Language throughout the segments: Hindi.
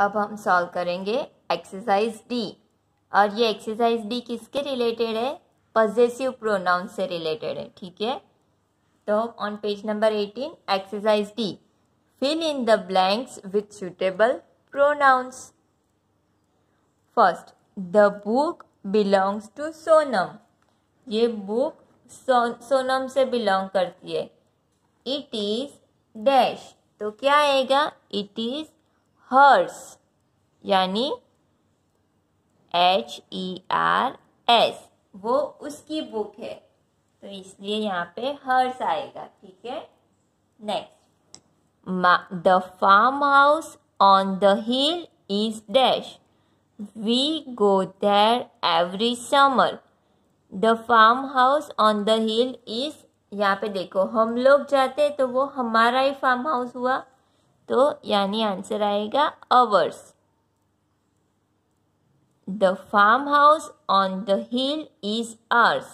अब हम सॉल्व करेंगे एक्सरसाइज डी और ये एक्सरसाइज डी किसके रिलेटेड है पॉजेसिव प्रोनाउन से रिलेटेड है ठीक है तो on page number eighteen exercise D fill in the blanks with suitable pronouns first the book belongs to Sonam ये बुक सोनम से बिलोंग करती है इट इज डैश तो क्या आएगा इट इज हर्स यानी एच ई आर एस वो उसकी बुक है तो इसलिए यहाँ पे हर्स आएगा ठीक है next the farm house on the hill is dash we go there every summer the farm house on the hill is यहाँ पे देखो हम लोग जाते हैं तो वो हमारा ही फार्म हाउस हुआ तो यानी आंसर आएगा ours the farm house on the hill is ours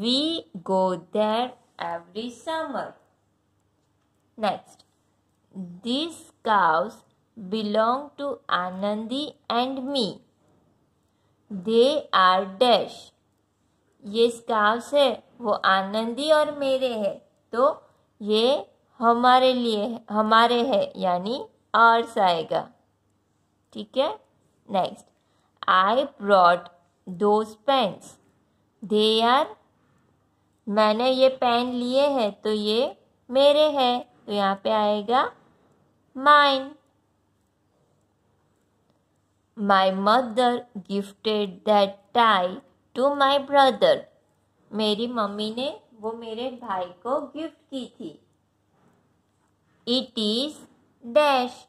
we go there every summer next this cows belong to Anandi and me they are dash ये स्काव्स है वो आनंदी और मेरे है तो ये हमारे लिए हमारे है यानी आर्स आएगा ठीक है next I brought those pens they are मैंने ये पेन लिए हैं तो ये मेरे हैं तो यहाँ पे आएगा mine my mother gifted that tie to my brother मेरी मम्मी ने वो मेरे भाई को गिफ्ट की थी इट इज़ डैश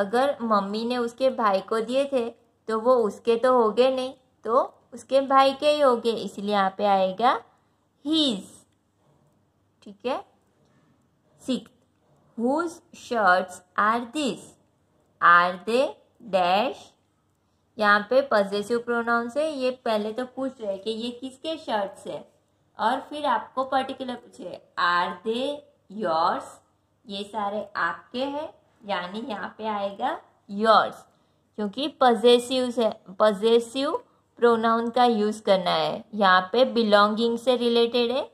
अगर मम्मी ने उसके भाई को दिए थे तो वो उसके तो हो गए नहीं तो उसके भाई के ही हो गए इसलिए यहाँ पे आएगा हीज ठीक है six whose shirts are this are they dash यहाँ पे पॉजिटिव प्रोनाउन से ये पहले तो पूछ रहे कि ये किसके शर्ट्स है और फिर आपको पर्टिकुलर पूछ रहे आर दे योर्स ये सारे आपके हैं यानी यहाँ पे आएगा योर्स क्योंकि पजेसिव से पजेसिव प्रोनाउन का यूज़ करना है यहाँ पे बिलोंगिंग से रिलेटेड है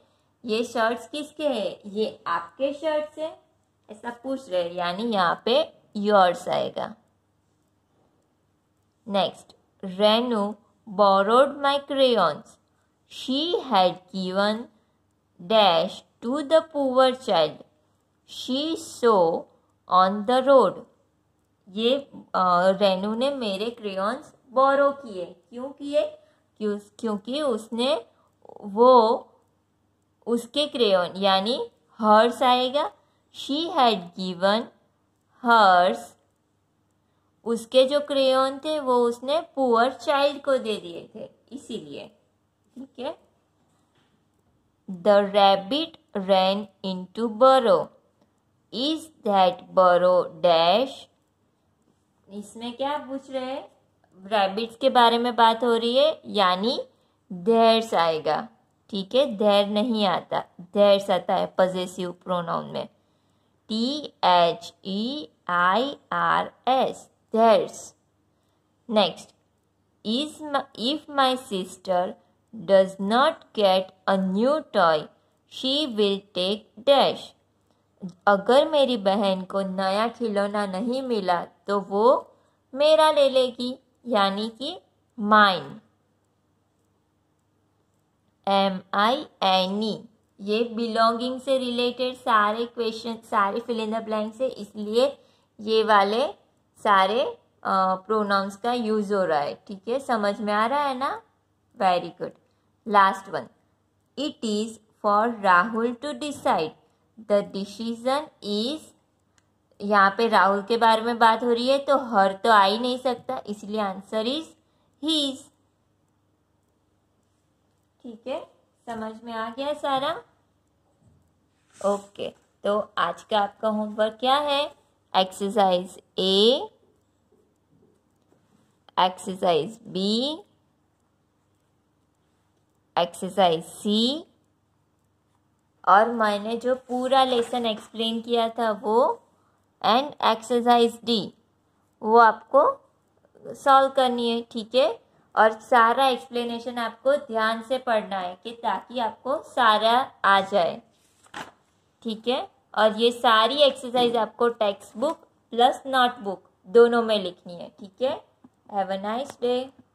ये शर्ट्स किसके हैं ये आपके शर्ट्स है ऐसा पूछ रहे यानी यहाँ पे योर्स आएगा next Renu borrowed my crayons. She had given dash to the poor child she saw on the road ये रेनू ने मेरे क्रेन्स बोरो किए क्यों किए क्योंकि उसने वो उसके क्रेन यानी हर्स आएगा शी हैड गिवन हर्स उसके जो क्रेन थे वो उसने पुअर चाइल्ड को दे दिए थे इसीलिए ठीक है the rabbit ran into burrow is that burrow dash इसमें क्या पूछ रहे हैं रैबिट्स के बारे में बात हो रही है यानी धैर्स आएगा ठीक है धैर्य नहीं आता धैर्स आता है पजेसिव प्रोनाउन में T H E I R S theirs next is if my sister does not get a new toy she will take dash अगर मेरी बहन को नया खिलौना नहीं मिला तो वो मेरा ले लेगी यानी कि mine M I N E ये बिलोंगिंग से रिलेटेड सारे क्वेश्चन सारे फिल इन द ब्लैंक से इसलिए ये वाले सारे प्रोनाउंस का यूज हो रहा है ठीक है समझ में आ रहा है ना very good last one it is for Rahul to decide the decision is यहाँ पे राहुल के बारे में बात हो रही है तो हर तो आ ही नहीं सकता इसलिए आंसर इज हीज ठीक है समझ में आ गया सारा ओके तो आज का आपका होमवर्क क्या है exercise A exercise B exercise C और मैंने जो पूरा लेसन एक्सप्लेन किया था वो एंड एक्सरसाइज डी वो आपको सॉल्व करनी है ठीक है और सारा एक्सप्लेनेशन आपको ध्यान से पढ़ना है कि ताकि आपको सारा आ जाए ठीक है और ये सारी एक्सरसाइज आपको text book plus note book दोनों में लिखनी है ठीक है हैव अ नाइस डे